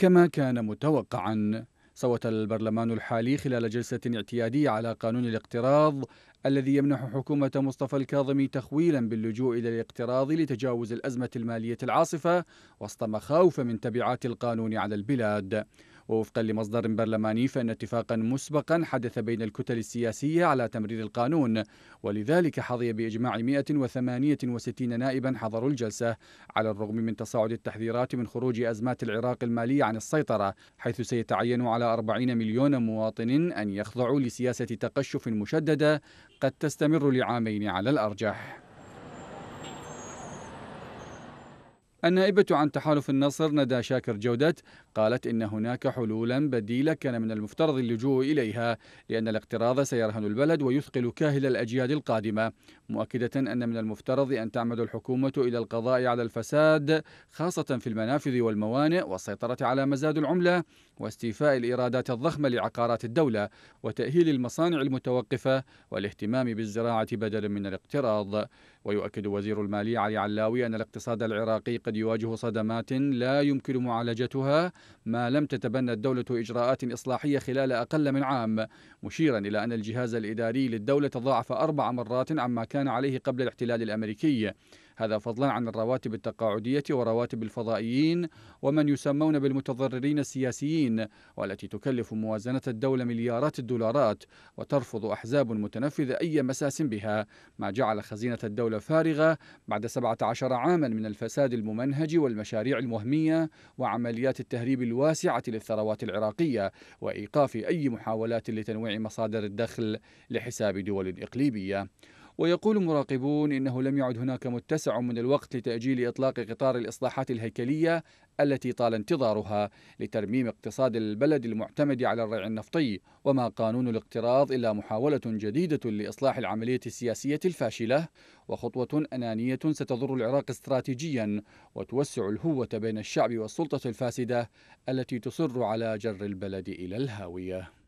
كما كان متوقعا صوت البرلمان الحالي خلال جلسة اعتيادية على قانون الاقتراض الذي يمنح حكومة مصطفى الكاظمي تخويلا باللجوء إلى الاقتراض لتجاوز الأزمة المالية العاصفة وسط مخاوف من تبعات القانون على البلاد ووفقا لمصدر برلماني فإن اتفاقا مسبقا حدث بين الكتل السياسية على تمرير القانون ولذلك حظي بإجماع 168 نائبا حضروا الجلسة على الرغم من تصاعد التحذيرات من خروج أزمات العراق المالية عن السيطرة حيث سيتعين على 40 مليون مواطن أن يخضعوا لسياسة تقشف مشددة قد تستمر لعامين على الأرجح النائبة عن تحالف النصر ندى شاكر جودت قالت إن هناك حلولا بديلة كان من المفترض اللجوء إليها لأن الاقتراض سيرهن البلد ويثقل كاهل الأجيال القادمة مؤكدة أن من المفترض أن تعمد الحكومة إلى القضاء على الفساد خاصة في المنافذ والموانئ والسيطرة على مزاد العملة واستيفاء الإيرادات الضخمة لعقارات الدولة وتأهيل المصانع المتوقفة والاهتمام بالزراعة بدلا من الاقتراض ويؤكد وزير المالية علي علاوي أن الاقتصاد العراقي قد يواجه صدمات لا يمكن معالجتها ما لم تتبنى الدولة إجراءات إصلاحية خلال أقل من عام مشيرا إلى أن الجهاز الإداري للدولة تضاعف أربع مرات عما كان عليه قبل الاحتلال الأمريكي هذا فضلا عن الرواتب التقاعدية ورواتب الفضائيين ومن يسمون بالمتضررين السياسيين والتي تكلف موازنة الدولة مليارات الدولارات وترفض أحزاب متنفذة أي مساس بها ما جعل خزينة الدولة فارغة بعد 17 عاما من الفساد الممنهج والمشاريع المهمية وعمليات التهريب الواسعة للثروات العراقية وإيقاف أي محاولات لتنويع مصادر الدخل لحساب دول إقليمية ويقول مراقبون إنه لم يعد هناك متسع من الوقت لتأجيل إطلاق قطار الإصلاحات الهيكلية التي طال انتظارها لترميم اقتصاد البلد المعتمد على الريع النفطي وما قانون الاقتراض إلا محاولة جديدة لإصلاح العملية السياسية الفاشلة وخطوة أنانية ستضر العراق استراتيجيا وتوسع الهوة بين الشعب والسلطة الفاسدة التي تصر على جر البلد إلى الهاوية